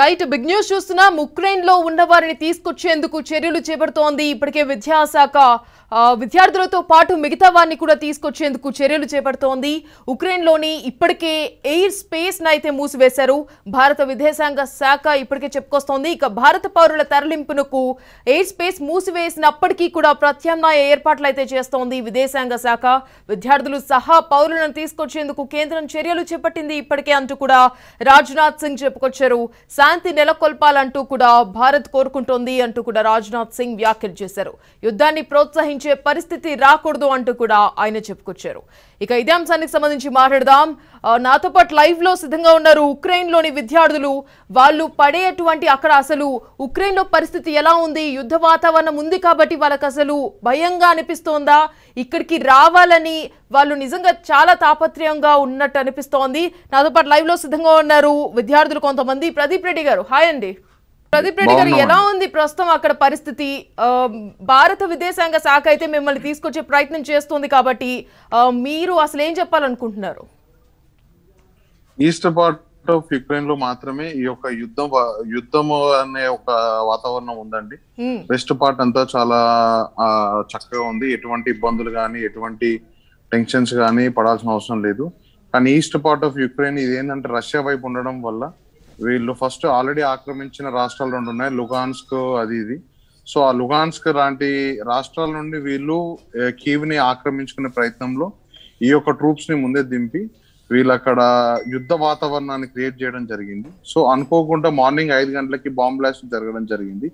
Right big news చూస్తున్నాం Ukraine లో ఉన్నవారిని తీసుకొచ్చేందుకు చర్యలు చేపడుతోంది ఇప్పటికే విద్యాశాఖ విద్యార్థులతో పాటు మిగతా వారిని కూడా తీసుకొచ్చేందుకు చర్యలు చేపడుతోంది ఉక్రెయిన్లోని ఇప్పటికే ఎయిర్ స్పేస్ను అయితే మూసివేశారు భారత విదేశాంగ శాఖ ఇప్పటికే చెప్పుకొస్తోంది ఇక భారత పౌరుల తరలింపునకు ఎయిర్ స్పేస్ మూసివేసినప్పటికీ కూడా ప్రత్యామ్నాయ ఏర్పాట్లు అయితే చేస్తోంది విదేశాంగ శాఖ విద్యార్థులు సహా పౌరులను తీసుకొచ్చేందుకు కేంద్రం చర్యలు చేపట్టింది ఇప్పటికే అంటూ కూడా రాజ్నాథ్ సింగ్ చెప్పుకొచ్చారు శాంతి నెలకొల్పాలంటూ కూడా భారత్ కోరుకుంటోంది అంటూ కూడా రాజ్నాథ్ సింగ్ వ్యాఖ్యలు చేశారు యుద్ధాన్ని ప్రోత్సహించారు ప్రశ్నించే పరిస్థితి రాకూడదు అంటూ కూడా ఆయన చెప్పుకొచ్చారు ఇక ఇదే అంశానికి సంబంధించి మాట్లాడదాం నాతో పాటు లైవ్ లో సిద్ధంగా ఉన్నారు ఉక్రెయిన్ లోని విద్యార్థులు వాళ్ళు పడేటువంటి అక్కడ అసలు ఉక్రెయిన్ లో పరిస్థితి ఎలా ఉంది యుద్ధ వాతావరణం ఉంది కాబట్టి వాళ్ళకి అసలు భయంగా అనిపిస్తోందా ఇక్కడికి రావాలని వాళ్ళు నిజంగా చాలా తాపత్రయంగా ఉన్నట్టు అనిపిస్తోంది నాతో పాటు లైవ్ లో సిద్ధంగా ఉన్నారు విద్యార్థులు కొంతమంది ప్రదీప్ రెడ్డి గారు హాయ్ అండి ప్రదీప్ రెడ్డి గారు ఎలా ఉంది ప్రస్తుతం అక్కడ పరిస్థితి భారత విదేశాంగ శాఖ అయితే మిమ్మల్ని తీసుకొచ్చే ప్రయత్నం చేస్తుంది కాబట్టి మీరు అసలు ఏం చెప్పాలనుకుంటున్నారు ఈస్ట్ పార్ట్ ఆఫ్ యుక్రెయిన్ లో మాత్రమే ఈ యొక్క యుద్ధం యుద్ధం అనే ఒక వాతావరణం ఉందండి వెస్ట్ పార్ట్ అంతా చాలా చక్కగా ఉంది ఎటువంటి ఇబ్బందులు కానీ ఎటువంటి టెన్షన్స్ కానీ పడాల్సిన అవసరం లేదు కానీ ఈస్ట్ పార్ట్ ఆఫ్ యుక్రెయిన్ ఇదేంటంటే రష్యా వైపు ఉండడం వల్ల వీళ్ళు ఫస్ట్ ఆల్రెడీ ఆక్రమించిన రాష్ట్రాలు రెండు ఉన్నాయి లుగాన్స్క్ అది ఇది సో ఆ లుగాన్స్క్ లాంటి రాష్ట్రాల నుండి వీళ్ళు కీవ్ని ఆక్రమించుకునే ప్రయత్నంలో ఈ యొక్క ట్రూప్స్ ని ముందే దింపి వీళ్ళు అక్కడ యుద్ధ వాతావరణాన్ని క్రియేట్ చేయడం జరిగింది సో అనుకోకుండా మార్నింగ్ ఐదు గంటలకి బాంబ్ బ్లాస్ట్ జరగడం జరిగింది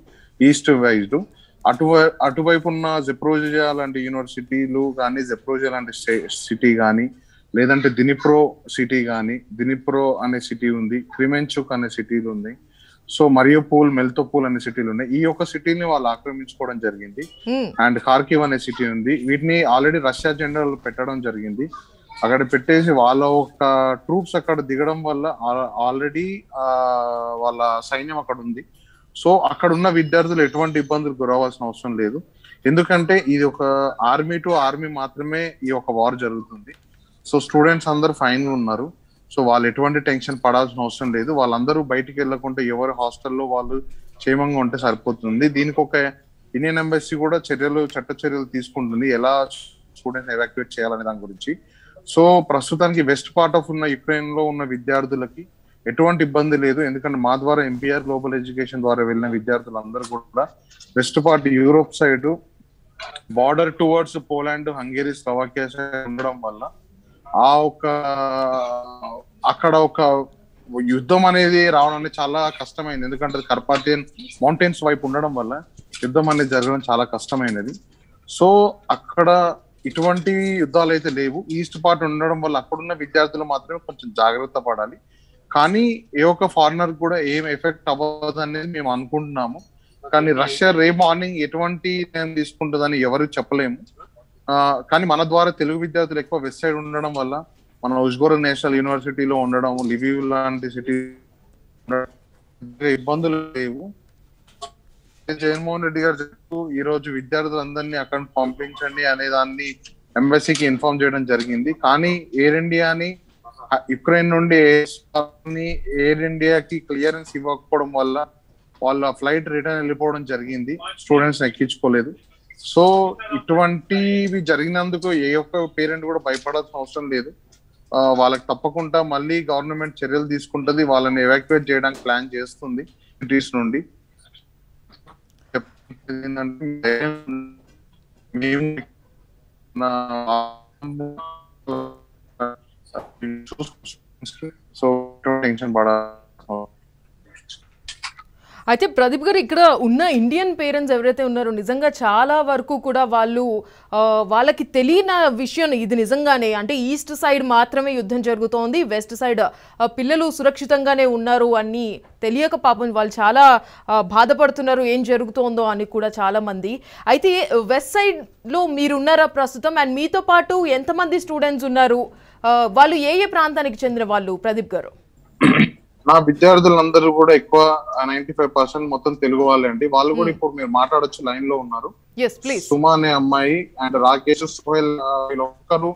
ఈస్ట్ వైజ్ అటువై అటువైపు ఉన్న జెప్రోజియా లాంటి యూనివర్సిటీలు కానీ జెప్రోజియా లాంటి సిటీ కానీ లేదంటే దినిప్రో సిటీ కానీ దినిప్రో అనే సిటీ ఉంది క్రిమెన్చుక్ అనే సిటీలు ఉంది సో మెల్తో మెల్తోపూల్ అనే సిటీలు ఉన్నాయి ఈ యొక్క సిటీని వాళ్ళు ఆక్రమించుకోవడం జరిగింది అండ్ కార్కివ్ అనే సిటీ ఉంది వీటిని ఆల్రెడీ రష్యా జెండాలు పెట్టడం జరిగింది అక్కడ పెట్టేసి వాళ్ళ ఒక ట్రూప్స్ అక్కడ దిగడం వల్ల ఆల్రెడీ వాళ్ళ సైన్యం అక్కడ ఉంది సో అక్కడ ఉన్న విద్యార్థులు ఎటువంటి ఇబ్బందులు గురవాల్సిన అవసరం లేదు ఎందుకంటే ఇది ఒక ఆర్మీ టు ఆర్మీ మాత్రమే ఈ ఒక వార్ జరుగుతుంది సో స్టూడెంట్స్ అందరు ఫైన్ ఉన్నారు సో వాళ్ళు ఎటువంటి టెన్షన్ పడాల్సిన అవసరం లేదు వాళ్ళందరూ బయటికి వెళ్ళకుండా ఎవరు హాస్టల్లో వాళ్ళు క్షేమంగా ఉంటే సరిపోతుంది దీనికి ఒక ఇండియన్ ఎంబసీ కూడా చర్యలు చట్ట చర్యలు తీసుకుంటుంది ఎలా స్టూడెంట్స్ ఎవాక్యుయేట్ చేయాలనే దాని గురించి సో ప్రస్తుతానికి వెస్ట్ పార్ట్ ఆఫ్ ఉన్న యుక్రెయిన్ లో ఉన్న విద్యార్థులకి ఎటువంటి ఇబ్బంది లేదు ఎందుకంటే మా ద్వారా ఎంపీఆర్ గ్లోబల్ ఎడ్యుకేషన్ ద్వారా వెళ్ళిన విద్యార్థులందరూ కూడా west part Europe side border towards Poland Hungary side ఉండడం వల్ల ఆ ఒక అక్కడ ఒక యుద్ధం అనేది రావడం అనేది చాలా కష్టమైంది ఎందుకంటే కర్పాటియన్ మౌంటైన్స్ వైపు ఉండడం వల్ల యుద్ధం అనేది జరగడం చాలా కష్టమైనది సో అక్కడ ఇటువంటి యుద్ధాలు అయితే లేవు ఈస్ట్ పార్ట్ ఉండడం వల్ల అక్కడున్న విద్యార్థులు మాత్రమే కొంచెం జాగ్రత్త పడాలి కానీ ఏ ఒక్క ఫారినర్ కూడా ఏం ఎఫెక్ట్ అవ్వదు అనేది మేము అనుకుంటున్నాము కానీ రష్యా రే మార్నింగ్ ఎటువంటి నిర్ణయం తీసుకుంటుందని ఎవరు చెప్పలేము కానీ మన ద్వారా తెలుగు విద్యార్థులు ఎక్కువ వెస్ట్ సైడ్ ఉండడం వల్ల మన ఉజ్గోర నేషనల్ యూనివర్సిటీలో ఉండడం లివ్యూ లాంటి సిటీ ఇబ్బందులు లేవు జగన్మోహన్ రెడ్డి గారు చెప్తూ ఈ రోజు విద్యార్థులందరినీ అక్కడ పంపించండి అనే దాన్ని ఎంబసీకి ఇన్ఫార్మ్ చేయడం జరిగింది కానీ ఎయిర్ ఇండియాని యుక్రెయిన్ నుండి ఎయిర్ ఇండియాకి క్లియరెన్స్ ఇవ్వకపోవడం వల్ల వాళ్ళ ఫ్లైట్ రిటర్న్ వెళ్ళిపోవడం జరిగింది స్టూడెంట్స్ ఎక్కించుకోలేదు సో ఇటువంటివి జరిగినందుకు ఏ ఒక్క పేరెంట్ కూడా భయపడాల్సిన అవసరం లేదు వాళ్ళకి తప్పకుండా మళ్ళీ గవర్నమెంట్ చర్యలు తీసుకుంటుంది వాళ్ళని ఎవాక్యువేట్ చేయడానికి ప్లాన్ చేస్తుంది సిటీస్ నుండి సో టెన్షన్ పడాలి అయితే ప్రదీప్ గారు ఇక్కడ ఉన్న ఇండియన్ పేరెంట్స్ ఎవరైతే ఉన్నారో నిజంగా చాలా వరకు కూడా వాళ్ళు వాళ్ళకి తెలియని విషయం ఇది నిజంగానే అంటే ఈస్ట్ సైడ్ మాత్రమే యుద్ధం జరుగుతోంది వెస్ట్ సైడ్ పిల్లలు సురక్షితంగానే ఉన్నారు అని తెలియక పాపం వాళ్ళు చాలా బాధపడుతున్నారు ఏం జరుగుతోందో అని కూడా చాలామంది అయితే వెస్ట్ సైడ్లో మీరు ఉన్నారా ప్రస్తుతం అండ్ మీతో పాటు ఎంతమంది స్టూడెంట్స్ ఉన్నారు వాళ్ళు ఏ ఏ ప్రాంతానికి చెందిన వాళ్ళు ప్రదీప్ గారు నా విద్యార్థులందరూ కూడా ఎక్కువ నైన్టీ ఫైవ్ పర్సెంట్ మొత్తం తెలుగు వాళ్ళే అండి వాళ్ళు కూడా hmm. ఇప్పుడు మీరు మాట్లాడొచ్చు లైన్ లో ఉన్నారు సుమా అనే అమ్మాయి అండ్ రాకేష్ సోహెల్ ఒక్కరు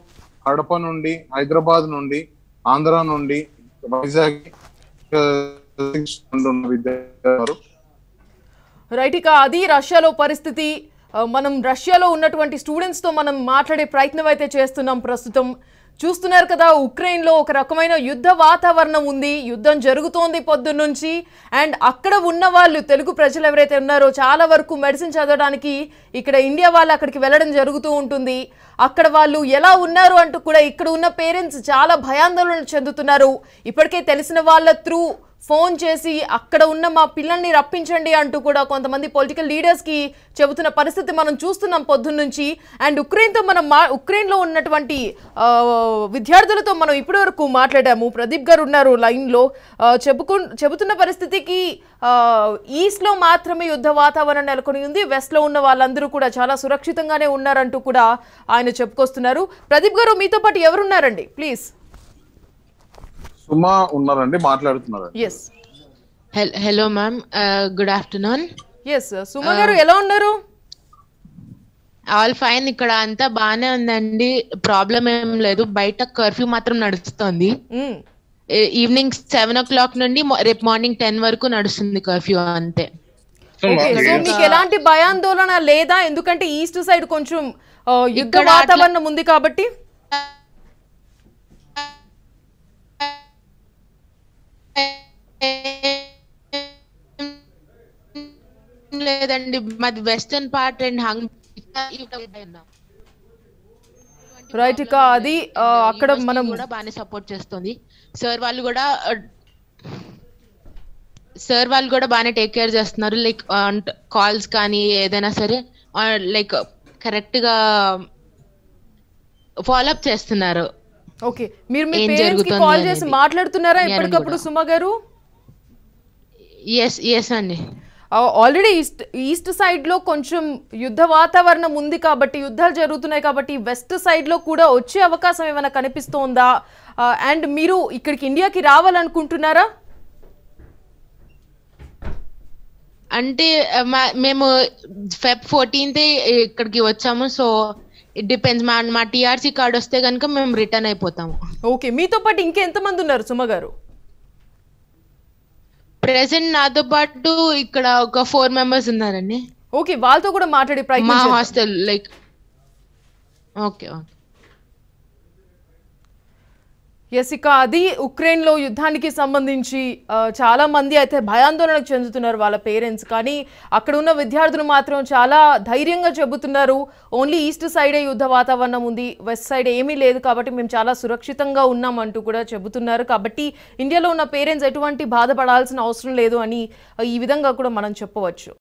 కడప నుండి హైదరాబాద్ నుండి ఆంధ్ర నుండి వైజాగ్ రైట్ ఇక అది రష్యాలో పరిస్థితి మనం రష్యాలో ఉన్నటువంటి స్టూడెంట్స్ తో మనం మాట్లాడే ప్రయత్నం అయితే చేస్తున్నాం ప్రస్తుతం చూస్తున్నారు కదా ఉక్రెయిన్లో ఒక రకమైన యుద్ధ వాతావరణం ఉంది యుద్ధం జరుగుతోంది పొద్దున్నుంచి అండ్ అక్కడ ఉన్న వాళ్ళు తెలుగు ప్రజలు ఎవరైతే ఉన్నారో చాలా వరకు మెడిసిన్ చదవడానికి ఇక్కడ ఇండియా వాళ్ళు అక్కడికి వెళ్ళడం జరుగుతూ ఉంటుంది అక్కడ వాళ్ళు ఎలా ఉన్నారు అంటూ కూడా ఇక్కడ ఉన్న పేరెంట్స్ చాలా భయాందోళన చెందుతున్నారు ఇప్పటికే తెలిసిన వాళ్ళ త్రూ ఫోన్ చేసి అక్కడ ఉన్న మా పిల్లల్ని రప్పించండి అంటూ కూడా కొంతమంది పొలిటికల్ లీడర్స్కి చెబుతున్న పరిస్థితి మనం చూస్తున్నాం పొద్దున్న నుంచి అండ్ ఉక్రెయిన్తో మనం మా ఉక్రెయిన్లో ఉన్నటువంటి విద్యార్థులతో మనం ఇప్పటి వరకు మాట్లాడాము ప్రదీప్ గారు ఉన్నారు లైన్లో చెప్పుకు చెబుతున్న పరిస్థితికి ఈస్ట్లో మాత్రమే యుద్ధ వాతావరణం నెలకొని ఉంది వెస్ట్లో ఉన్న వాళ్ళందరూ కూడా చాలా సురక్షితంగానే ఉన్నారంటూ కూడా ఆయన చెప్పుకొస్తున్నారు ప్రదీప్ గారు మీతో పాటు ఎవరున్నారండి ప్లీజ్ సుమా ఉన్నారండి మాట్లాడుతున్నారు yes hello ma'am good afternoon yes Suma garu ఎలా ఉన్నారు ఆల్ ఫైన్ ఇక్కడ అంతా బానే ఉందండి ప్రాబ్లం ఏం లేదు బయట కర్ఫ్యూ మాత్రం నడుస్తుంది ఈవినింగ్ సెవెన్ ఓ క్లాక్ నుండి రేపు మార్నింగ్ టెన్ వరకు నడుస్తుంది కర్ఫ్యూ అంతే మీకు ఎలాంటి భయాందోళన లేదా ఎందుకంటే ఈస్ట్ సైడ్ కొంచెం uh, యుద్ధ వాతావరణం ఉంది కాబట్టి uh, లేదండి మాది western part and Hungary ఇక అది అక్కడ మనం కూడా బాగానే సపోర్ట్ చేస్తుంది సార్ వాళ్ళు కూడా సార్ వాళ్ళు కూడా బాగానే టేక్ కేర్ చేస్తున్నారు లైక్ కాల్స్ కానీ ఏదైనా సరే లైక్ కరెక్ట్ గా ఫాలోఅప్ చేస్తున్నారు ఓకే మీరు మీ పేరెంట్స్ కి కాల్ చేసి మాట్లాడుతున్నారా ఎప్పటికప్పుడు సుమ గారు ఎస్ ఎస్ అండి ఆల్రెడీ ఈస్ట్ ఈస్ట్ సైడ్లో కొంచెం యుద్ధ వాతావరణం ఉంది కాబట్టి యుద్ధాలు జరుగుతున్నాయి కాబట్టి వెస్ట్ సైడ్లో కూడా వచ్చే అవకాశం ఏమైనా కనిపిస్తోందా అండ్ మీరు ఇక్కడికి ఇండియాకి రావాలనుకుంటున్నారా అంటే మేము ఫెబ్ ఫోర్టీన్త్ ఇక్కడికి వచ్చాము సో ఇట్ డిపెండ్స్ మా మా టీఆర్సీ కార్డు వస్తే కనుక మేము రిటర్న్ అయిపోతాము ఓకే మీతో పాటు ఇంకెంతమంది ఉన్నారు సుమ గారు ప్రెసెంట్ నాతో పాటు ఇక్కడ ఒక ఫోర్ మెంబర్స్ ఉన్నారండి ఓకే వాళ్ళతో కూడా మాట్లాడి మా hostel like okay okay yes ఇక అది ఉక్రెయిన్లో యుద్ధానికి సంబంధించి చాలా మంది అయితే భయాందోళన చెందుతున్నారు వాళ్ళ పేరెంట్స్ కానీ అక్కడ ఉన్న విద్యార్థులు మాత్రం చాలా ధైర్యంగా చెబుతున్నారు ఓన్లీ ఈస్ట్ సైడే యుద్ధ వాతావరణం ఉంది వెస్ట్ సైడ్ ఏమీ లేదు కాబట్టి మేము చాలా సురక్షితంగా ఉన్నామంటూ కూడా చెబుతున్నారు కాబట్టి ఇండియాలో ఉన్న పేరెంట్స్ ఎటువంటి బాధపడాల్సిన అవసరం లేదు అని ఈ విధంగా కూడా మనం చెప్పవచ్చు